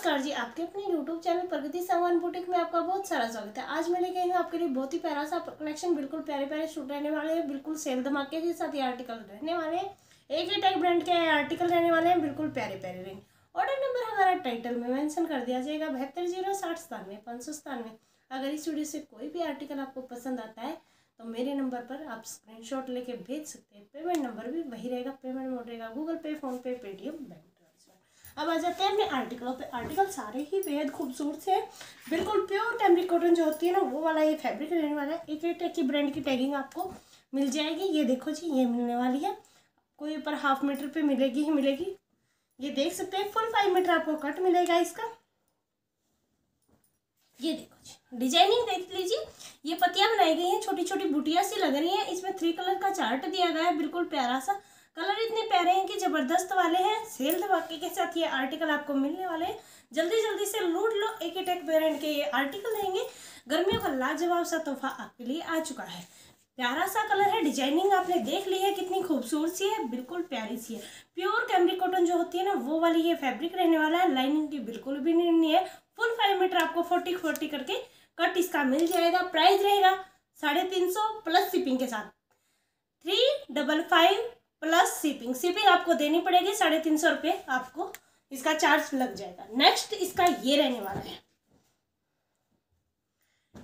नमस्कार जी आपके अपने YouTube चैनल प्रगति सामान बुटीक में आपका बहुत सारा स्वागत है आज मैं लेके आई हूँ आपके लिए बहुत ही प्यारा सा कलेक्शन बिल्कुल प्यारे प्यारे शूट रहने वाले हैं बिल्कुल सेल धमाके के साथ ये आर्टिकल रहने वाले हैं एक ही टाइप ब्रांड के आर्टिकल रहने वाले हैं बिल्कुल प्यारे प्यारे रहेंगे ऑर्डर नंबर हमारा टाइटल में मैंशन कर दिया जाएगा बहत्तर जीरो साठ सतानवे पाँच सौ सतानवे अगर इस वीडियो से कोई भी आर्टिकल आपको पसंद आता है तो मेरे नंबर पर आप शॉट लेके भेज सकते हैं पेमेंट नंबर भी वही रहेगा पेमेंट मोड रहेगा Google Pay PhonePe Paytm bank अब आ जाते हैं अपने आर्टिकलों पे आर्टिकल सारे ही बेहद खूबसूरत से बिल्कुल प्योर कैमरी कॉटन जो होती है ना वो वाला ये फैब्रिक रहने वाला है एक एक की ब्रांड की टैगिंग आपको मिल जाएगी ये देखो जी ये मिलने वाली है कोई ऊपर हाफ मीटर पे मिलेगी ही मिलेगी ये देख सकते हैं फुल फाइव मीटर आपको कट मिलेगा इसका ये देखो जी डिजाइनिंग देख लीजिए ये पत्तियां बनाई गई हैं छोटी छोटी बुटिया सी लग रही हैं इसमें थ्री कलर का चार्ट दिया गया है बिल्कुल प्यारा सा कलर इतने प्यारे हैं कि ज़बरदस्त वाले हैं सेल धमाके के साथ ये आर्टिकल आपको मिलने वाले हैं जल्दी जल्दी से लूट लो एक ही टेक वेरियंट के ये आर्टिकल रहेंगे गर्मियों का लाजवाब सा तोहफा आपके लिए आ चुका है प्यारा सा कलर है डिजाइनिंग आपने देख ली है कितनी खूबसूरत सी है बिल्कुल प्यारी सी है प्योर कैमरी कॉटन जो होती है ना वो वाली ये फैब्रिक रहने वाला है लाइनिंग की बिल्कुल भी नहीं है फुल फाइव मीटर आपको फोर्टी फोर्टी करके कट इसका मिल जाएगा प्राइस रहेगा साढ़े तीन सौ प्लस शिपिंग के साथ three double five plus shipping shipping आपको देनी पड़ेगी साढ़े तीन सौ रुपये आपको इसका चार्ज लग जाएगा नेक्स्ट इसका ये रहने वाला है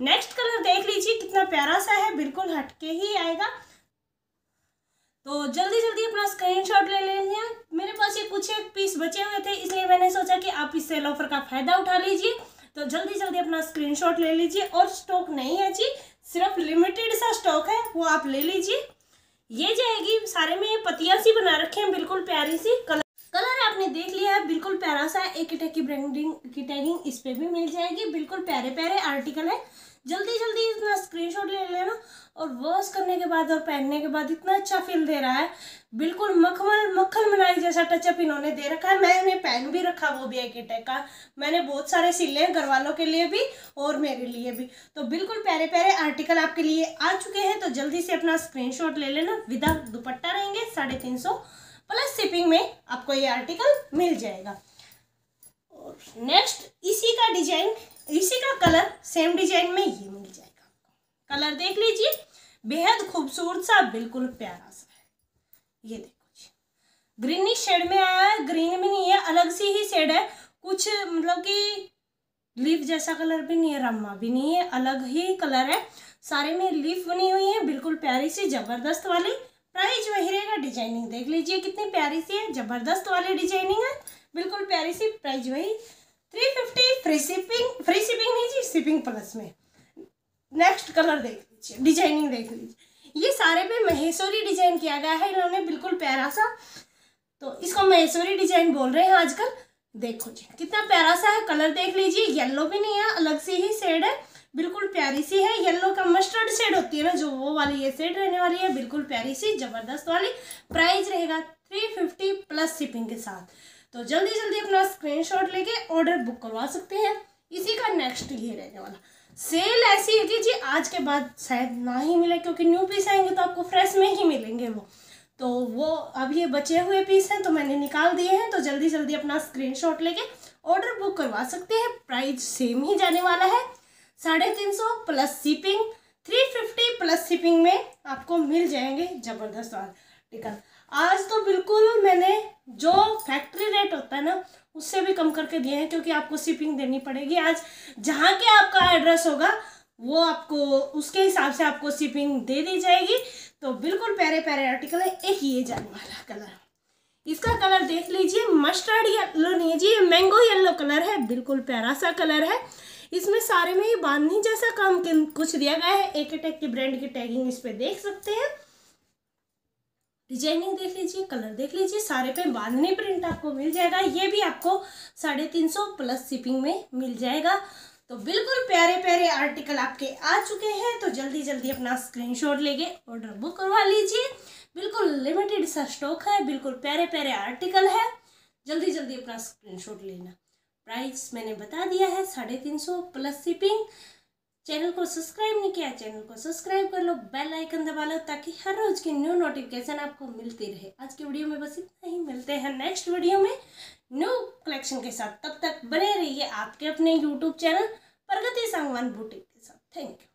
नेक्स्ट कलर देख लीजिए कितना प्यारा सा है बिल्कुल हटके ही आएगा तो जल्दी जल्दी अपना स्क्रीनशॉट ले लेंगे मेरे पास ये कुछ एक पीस बचे हुए थे इसलिए मैंने सोचा कि आप इस सेल ऑफर का फायदा उठा लीजिए तो जल्दी जल्दी अपना स्क्रीनशॉट ले लीजिए और स्टॉक नहीं है जी सिर्फ लिमिटेड सा स्टॉक है वो आप ले लीजिए ये जाएगी सारे में पतिया सी बना रखे हैं बिल्कुल प्यारी सी कलर कलर आपने देख लिया है बिल्कुल प्यारा सा एक अटैक की ब्रांडिंग की टैगिंग इस पर भी मिल जाएगी बिल्कुल प्यारे प्यारे आर्टिकल है जल्दी जल्दी इतना स्क्रीनशॉट ले लेना और वॉश करने के बाद और पहनने के बाद इतना अच्छा फील दे रहा है बिल्कुल मखमल मखल मनाई जैसा टचअप इन्होंने दे रखा है मैंने पहन भी रखा वो भी एक अटैक का मैंने बहुत सारे सिले हैं घर वालों के लिए भी और मेरे लिए भी तो बिल्कुल प्यारे प्यारे आर्टिकल आपके लिए आ चुके हैं तो जल्दी से अपना शॉट ले लेना विदा दुपट्टा रहेंगे साढ़े तीन सौ प्लस शिपिंग में आपको ये आर्टिकल मिल जाएगा और नेक्स्ट इसी का डिजाइन इसी का कलर सेम डिजाइन में ये मिल जाएगा कलर देख लीजिए बेहद खूबसूरत सा बिल्कुल प्यारा सा है ये देखो जी ग्रीनिश शेड में आया है ग्रीन भी नहीं है अलग सी ही शेड है कुछ मतलब कि लीफ जैसा कलर भी नहीं है रम्मा भी नहीं है अलग ही कलर है सारे में लीफ बनी हुई है बिल्कुल प्यारी सी जबरदस्त वाली प्राइस वही रहेगा डिजाइनिंग देख लीजिए कितनी प्यारी सी है जबरदस्त वाली डिजाइनिंग है बिल्कुल प्यारी सी प्राइस वही three fifty free shipping free shipping नहीं जी शिपिंग प्लस में नेक्स्ट कलर देख लीजिए डिजाइनिंग देख लीजिए ये सारे पे महेश्वरी डिजाइन किया गया है इन्होंने बिल्कुल प्यारा सा तो इसको महेश्वरी डिजाइन बोल रहे हैं आजकल देखो जी कितना प्यारा सा है कलर देख लीजिए येलो भी नहीं है अलग सी ही शेड है बिल्कुल प्यारी सी है येलो का मस्टर्ड शेड होती है ना जो वो वाली ये शेड रहने वाली है बिल्कुल प्यारी सी जबरदस्त वाली प्राइस रहेगा थ्री फिफ्टी प्लस शिपिंग के साथ तो जल्दी जल्दी अपना स्क्रीनशॉट लेके ऑर्डर बुक करवा सकते हैं इसी का नेक्स्ट ये रहने वाला सेल ऐसी है कि जी आज के बाद शायद ना ही मिले क्योंकि न्यू पीस आएंगे तो आपको फ्रेश में ही मिलेंगे वो तो वो अब ये बचे हुए पीस हैं तो मैंने निकाल दिए हैं तो जल्दी जल्दी अपना शॉट लेके ऑर्डर बुक करवा सकते हैं प्राइस सेम ही जाने वाला है साढ़े तीन सौ plus shipping three fifty plus shipping में आपको मिल जाएंगे ज़बरदस्त वाला टिकन आज तो बिल्कुल मैंने जो फैक्ट्री रेट होता है ना उससे भी कम करके दिए हैं क्योंकि आपको शिपिंग देनी पड़ेगी आज जहाँ के आपका एड्रेस होगा वो आपको उसके हिसाब से आपको शिपिंग दे दी जाएगी तो बिल्कुल प्यारे प्यारे आर्टिकल है एक ये जाने वाला कलर इसका कलर देख लीजिए मस्टर्ड येलो नहीं जी ये मैंगो येलो कलर है बिल्कुल प्यारा सा कलर है इसमें सारे में ही बांधनी जैसा काम कुछ दिया गया है एक टेक की ब्रांड की टैगिंग इस पर देख सकते हैं डिजाइनिंग देख लीजिए कलर देख लीजिए सारे पे बांधनी प्रिंट आपको मिल जाएगा ये भी आपको साढ़े तीन सौ प्लस शिपिंग में मिल जाएगा तो बिल्कुल प्यारे प्यारे आर्टिकल आपके आ चुके हैं तो जल्दी जल्दी अपना स्क्रीनशॉट लेके ऑर्डर बुक करवा लीजिए बिल्कुल लिमिटेड सा स्टॉक है बिल्कुल प्यारे प्यारे आर्टिकल है जल्दी जल्दी अपना स्क्रीनशॉट लेना प्राइस मैंने बता दिया है साढ़े तीन सौ प्लस शिपिंग चैनल को सब्सक्राइब नहीं किया चैनल को सब्सक्राइब कर लो बेल आइकन दबा लो ताकि हर रोज की न्यू नोटिफिकेशन आपको मिलती रहे आज की वीडियो में बस इतना ही मिलते हैं नेक्स्ट वीडियो में न्यू कलेक्शन के साथ तब तक बने रहिए आपके अपने YouTube channel Pragati Sangwan boutique के साथ थैंक यू